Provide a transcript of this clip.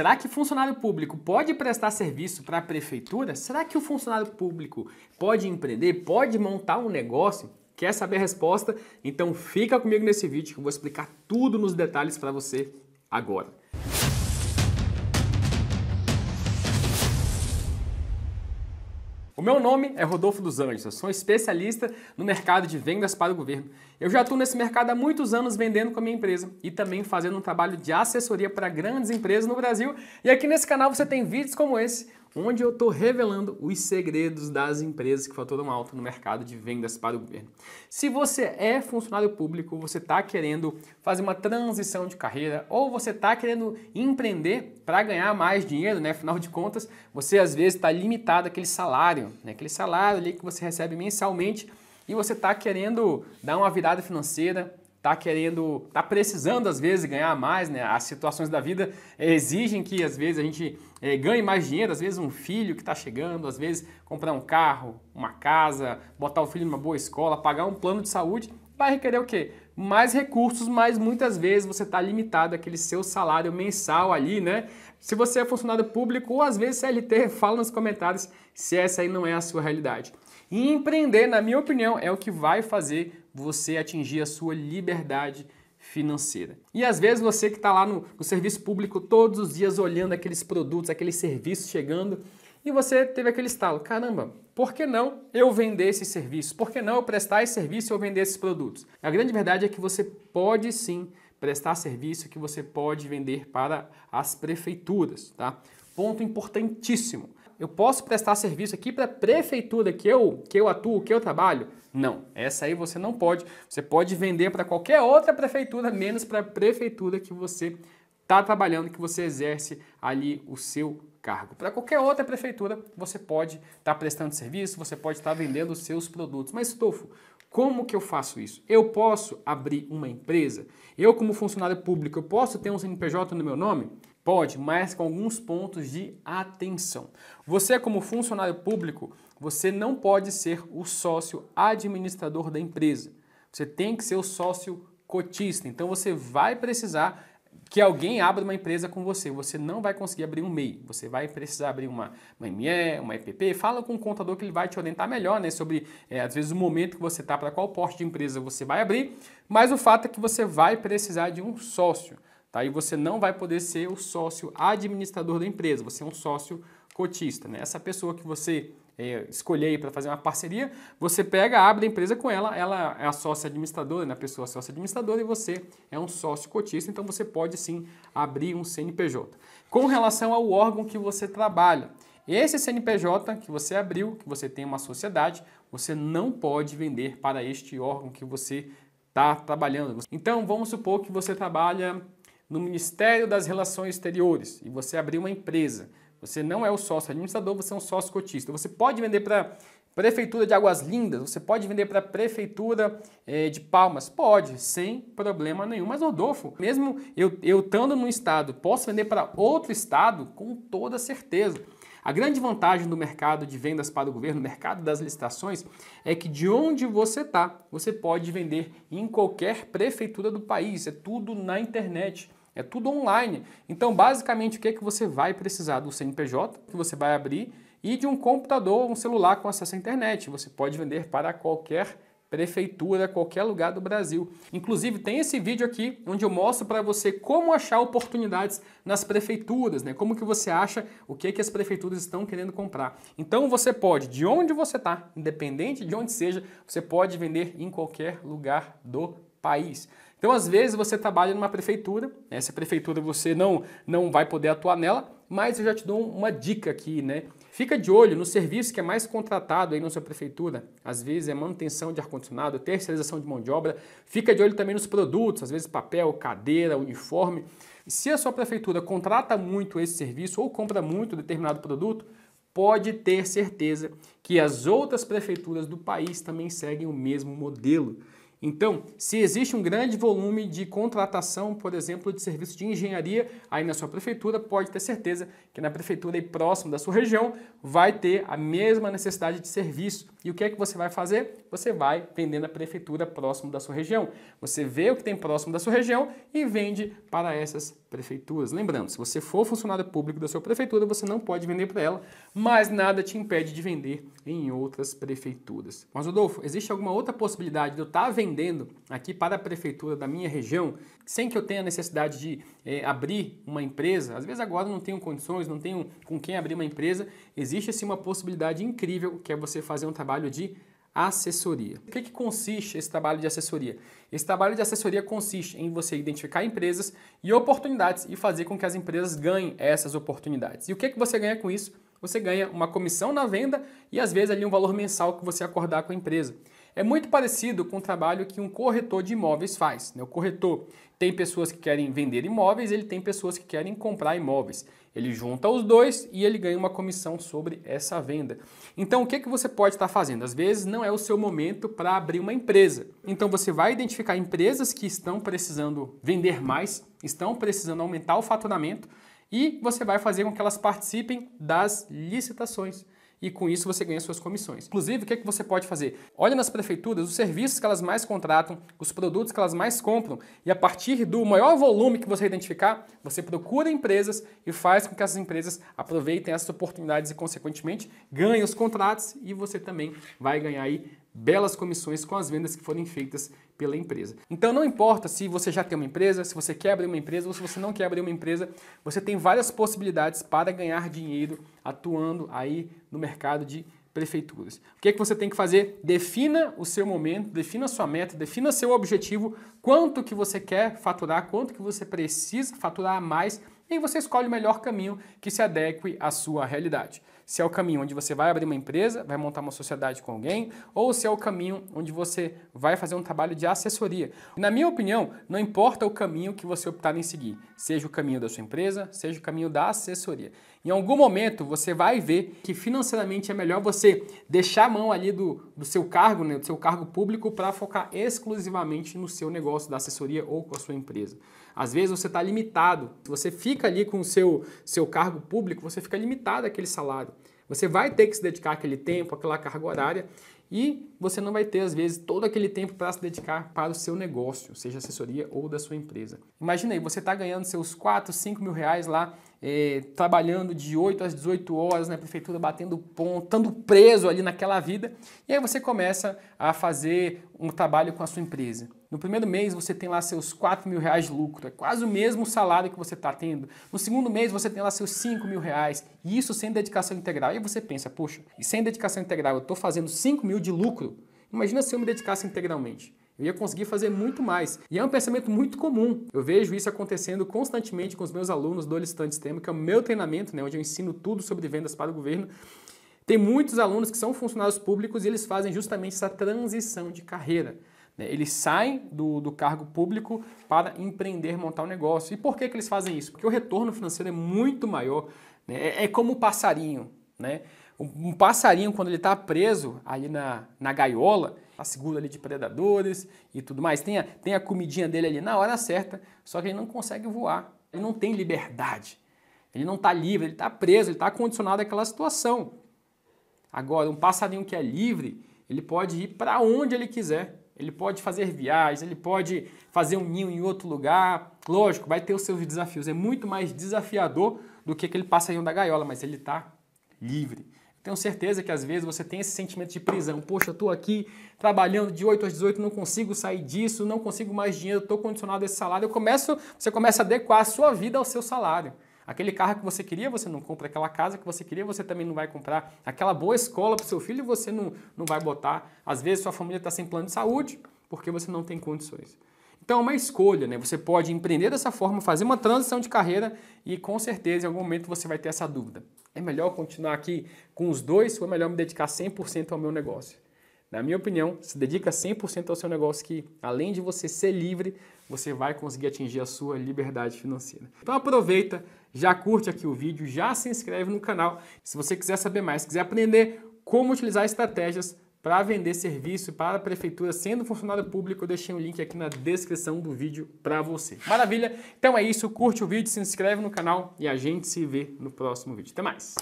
Será que funcionário público pode prestar serviço para a prefeitura? Será que o funcionário público pode empreender, pode montar um negócio? Quer saber a resposta? Então fica comigo nesse vídeo que eu vou explicar tudo nos detalhes para você agora. O meu nome é Rodolfo dos Anjos, eu sou especialista no mercado de vendas para o governo. Eu já estou nesse mercado há muitos anos vendendo com a minha empresa e também fazendo um trabalho de assessoria para grandes empresas no Brasil. E aqui nesse canal você tem vídeos como esse onde eu estou revelando os segredos das empresas que faturam alto no mercado de vendas para o governo. Se você é funcionário público, você está querendo fazer uma transição de carreira ou você está querendo empreender para ganhar mais dinheiro, né? Afinal de contas, você às vezes está limitado àquele salário, né? aquele salário ali que você recebe mensalmente e você está querendo dar uma virada financeira tá querendo, tá precisando às vezes ganhar mais, né? As situações da vida exigem que às vezes a gente é, ganhe mais dinheiro, às vezes um filho que está chegando, às vezes comprar um carro, uma casa, botar o filho numa boa escola, pagar um plano de saúde, vai requerer o quê? Mais recursos, mas muitas vezes você está limitado àquele seu salário mensal ali, né? Se você é funcionário público ou às vezes CLT, fala nos comentários se essa aí não é a sua realidade. E empreender, na minha opinião, é o que vai fazer você atingir a sua liberdade financeira. E às vezes você que está lá no, no, serviço público todos os dias olhando aqueles produtos, aqueles serviços chegando, e você teve aquele estalo: caramba, por que não eu vender esses serviços? Por que não eu prestar esse serviço ou vender esses produtos? A grande verdade é que você pode sim prestar serviço que você pode vender para as prefeituras, tá? Ponto importantíssimo eu posso prestar serviço aqui para a prefeitura que eu, que eu atuo, que eu trabalho? Não, essa aí você não pode. Você pode vender para qualquer outra prefeitura, menos para a prefeitura que você está trabalhando, que você exerce ali o seu cargo. Para qualquer outra prefeitura, você pode estar tá prestando serviço, você pode estar tá vendendo os seus produtos. Mas, Stofo, como que eu faço isso? Eu posso abrir uma empresa? Eu, como funcionário público, eu posso ter um CNPJ no meu nome? Pode, mas com alguns pontos de atenção. Você, como funcionário público, você não pode ser o sócio administrador da empresa. Você tem que ser o sócio cotista. Então você vai precisar que alguém abra uma empresa com você. Você não vai conseguir abrir um MEI. Você vai precisar abrir uma, uma ME, uma EPP. Fala com o contador que ele vai te orientar melhor, né? Sobre, é, às vezes, o momento que você está, para qual porte de empresa você vai abrir. Mas o fato é que você vai precisar de um sócio. Tá? E você não vai poder ser o sócio administrador da empresa, você é um sócio cotista. Né? Essa pessoa que você é, escolher para fazer uma parceria, você pega, abre a empresa com ela, ela é a sócia administradora, né? a pessoa é sócia administradora e você é um sócio cotista, então você pode sim abrir um CNPJ. Com relação ao órgão que você trabalha, esse CNPJ que você abriu, que você tem uma sociedade, você não pode vender para este órgão que você está trabalhando. Então vamos supor que você trabalha no Ministério das Relações Exteriores e você abrir uma empresa, você não é o sócio administrador, você é um sócio cotista. Você pode vender para Prefeitura de Águas Lindas, você pode vender para a Prefeitura eh, de Palmas? Pode, sem problema nenhum. Mas, Rodolfo, mesmo eu, eu estando num estado, posso vender para outro estado? Com toda certeza. A grande vantagem do mercado de vendas para o governo, mercado das licitações, é que de onde você está, você pode vender em qualquer prefeitura do país, é tudo na internet. É tudo online. Então, basicamente, o que é que você vai precisar do CNPJ que você vai abrir e de um computador, um celular com acesso à internet. Você pode vender para qualquer prefeitura, qualquer lugar do Brasil. Inclusive tem esse vídeo aqui onde eu mostro para você como achar oportunidades nas prefeituras, né? Como que você acha o que que as prefeituras estão querendo comprar. Então você pode, de onde você está, independente de onde seja, você pode vender em qualquer lugar do país. Então, às vezes, você trabalha numa prefeitura, essa prefeitura você não, não vai poder atuar nela, mas eu já te dou uma dica aqui, né? Fica de olho no serviço que é mais contratado aí na sua prefeitura. Às vezes é manutenção de ar-condicionado, terceirização de mão de obra. Fica de olho também nos produtos, às vezes papel, cadeira, uniforme. Se a sua prefeitura contrata muito esse serviço ou compra muito determinado produto, pode ter certeza que as outras prefeituras do país também seguem o mesmo modelo. Então, se existe um grande volume de contratação, por exemplo, de serviço de engenharia aí na sua prefeitura, pode ter certeza que na prefeitura e próximo da sua região vai ter a mesma necessidade de serviço. E o que é que você vai fazer? Você vai vender na prefeitura próximo da sua região. Você vê o que tem próximo da sua região e vende para essas prefeituras. Lembrando, se você for funcionário público da sua prefeitura, você não pode vender para ela, mas nada te impede de vender em outras prefeituras. Mas Rodolfo, existe alguma outra possibilidade de eu estar tá vendendo vendendo aqui para a prefeitura da minha região, sem que eu tenha necessidade de é, abrir uma empresa, às vezes agora não tenho condições, não tenho com quem abrir uma empresa, existe assim uma possibilidade incrível que é você fazer um trabalho de assessoria. O que, que, consiste esse trabalho de assessoria? Esse trabalho de assessoria consiste em você identificar empresas e oportunidades e fazer com que as empresas ganhem essas oportunidades. E o que, que você ganha com isso? Você ganha uma comissão na venda e às vezes ali um valor mensal que você acordar com a empresa. É muito parecido com o trabalho que um corretor de imóveis faz. Né? O corretor tem pessoas que querem vender imóveis, ele tem pessoas que querem comprar imóveis. Ele junta os dois e ele ganha uma comissão sobre essa venda. Então, o que, é que você pode estar fazendo? Às vezes, não é o seu momento para abrir uma empresa. Então, você vai identificar empresas que estão precisando vender mais, estão precisando aumentar o faturamento e você vai fazer com que elas participem das licitações e com isso você ganha suas comissões. Inclusive, o que, é que você pode fazer? Olha nas prefeituras os serviços que elas mais contratam, os produtos que elas mais compram e a partir do maior volume que você identificar, você procura empresas e faz com que essas empresas aproveitem essas oportunidades e, consequentemente, ganhem os contratos e você também vai ganhar aí belas comissões com as vendas que forem feitas pela empresa. Então não importa se você já tem uma empresa, se você quer abrir uma empresa ou se você não quer abrir uma empresa, você tem várias possibilidades para ganhar dinheiro atuando aí no mercado de prefeituras. O que, é que você tem que fazer? Defina o seu momento, defina a sua meta, defina seu objetivo, quanto que você quer faturar, quanto que você precisa faturar a mais e aí você escolhe o melhor caminho que se adeque à sua realidade. Se é o caminho onde você vai abrir uma empresa, vai montar uma sociedade com alguém, ou se é o caminho onde você vai fazer um trabalho de assessoria. Na minha opinião, não importa o caminho que você optar em seguir, seja o caminho da sua empresa, seja o caminho da assessoria. Em algum momento você vai ver que financeiramente é melhor você deixar a mão ali do, do seu cargo, né, do seu cargo público, para focar exclusivamente no seu negócio da assessoria ou com a sua empresa. Às vezes você está limitado. Se você fica ali com o seu, seu cargo público, você fica limitado àquele salário. Você vai ter que se dedicar aquele tempo, aquela carga horária, e você não vai ter, às vezes, todo aquele tempo para se dedicar para o seu negócio, seja assessoria ou da sua empresa. Imagina aí, você está ganhando seus 4, 5 mil reais lá é, trabalhando de 8 às 18 horas na prefeitura, batendo ponto, estando preso ali naquela vida. E aí você começa a fazer um trabalho com a sua empresa. No primeiro mês você tem lá seus 4 mil reais de lucro, é quase o mesmo salário que você está tendo. No segundo mês você tem lá seus 5 mil reais, e isso sem dedicação integral. E aí você pensa, poxa, e sem dedicação integral eu estou fazendo 5 mil de lucro? Imagina se eu me dedicasse integralmente. Eu ia conseguir fazer muito mais. E é um pensamento muito comum. Eu vejo isso acontecendo constantemente com os meus alunos do Alistante Sistema, que é o meu treinamento, né, onde eu ensino tudo sobre vendas para o governo. Tem muitos alunos que são funcionários públicos e eles fazem justamente essa transição de carreira. Né? Eles saem do, do cargo público para empreender, montar um negócio. E por que, que eles fazem isso? Porque o retorno financeiro é muito maior. Né? É, é como o um passarinho. Né? Um, um passarinho, quando ele está preso ali na, na gaiola, tá seguro ali de predadores e tudo mais. Tem a, tem a comidinha dele ali na hora certa, só que ele não consegue voar. Ele não tem liberdade. Ele não está livre, ele está preso, ele está condicionado àquela situação. Agora, um passarinho que é livre, ele pode ir para onde ele quiser. Ele pode fazer viagens, ele pode fazer um ninho em outro lugar. Lógico, vai ter os seus desafios. É muito mais desafiador do que aquele passarinho da gaiola, mas ele está livre. Tenho certeza que às vezes você tem esse sentimento de prisão. Poxa, eu estou aqui trabalhando de 8 às 18, não consigo sair disso, não consigo mais dinheiro, estou condicionado a esse salário. Eu começo, você começa a adequar a sua vida ao seu salário. Aquele carro que você queria, você não compra. Aquela casa que você queria, você também não vai comprar. Aquela boa escola para o seu filho, você não, não vai botar. Às vezes, sua família está sem plano de saúde porque você não tem condições. Então é uma escolha, né? Você pode empreender dessa forma, fazer uma transição de carreira e com certeza em algum momento você vai ter essa dúvida. É melhor continuar aqui com os dois ou é melhor me dedicar 100% ao meu negócio? Na minha opinião, se dedica 100% ao seu negócio que, além de você ser livre, você vai conseguir atingir a sua liberdade financeira. Então aproveita, já curte aqui o vídeo, já se inscreve no canal. Se você quiser saber mais, quiser aprender como utilizar estratégias para vender serviço para a prefeitura sendo funcionário público, eu deixei o um link aqui na descrição do vídeo para você. Maravilha? Então é isso, curte o vídeo, se inscreve no canal e a gente se vê no próximo vídeo. Até mais!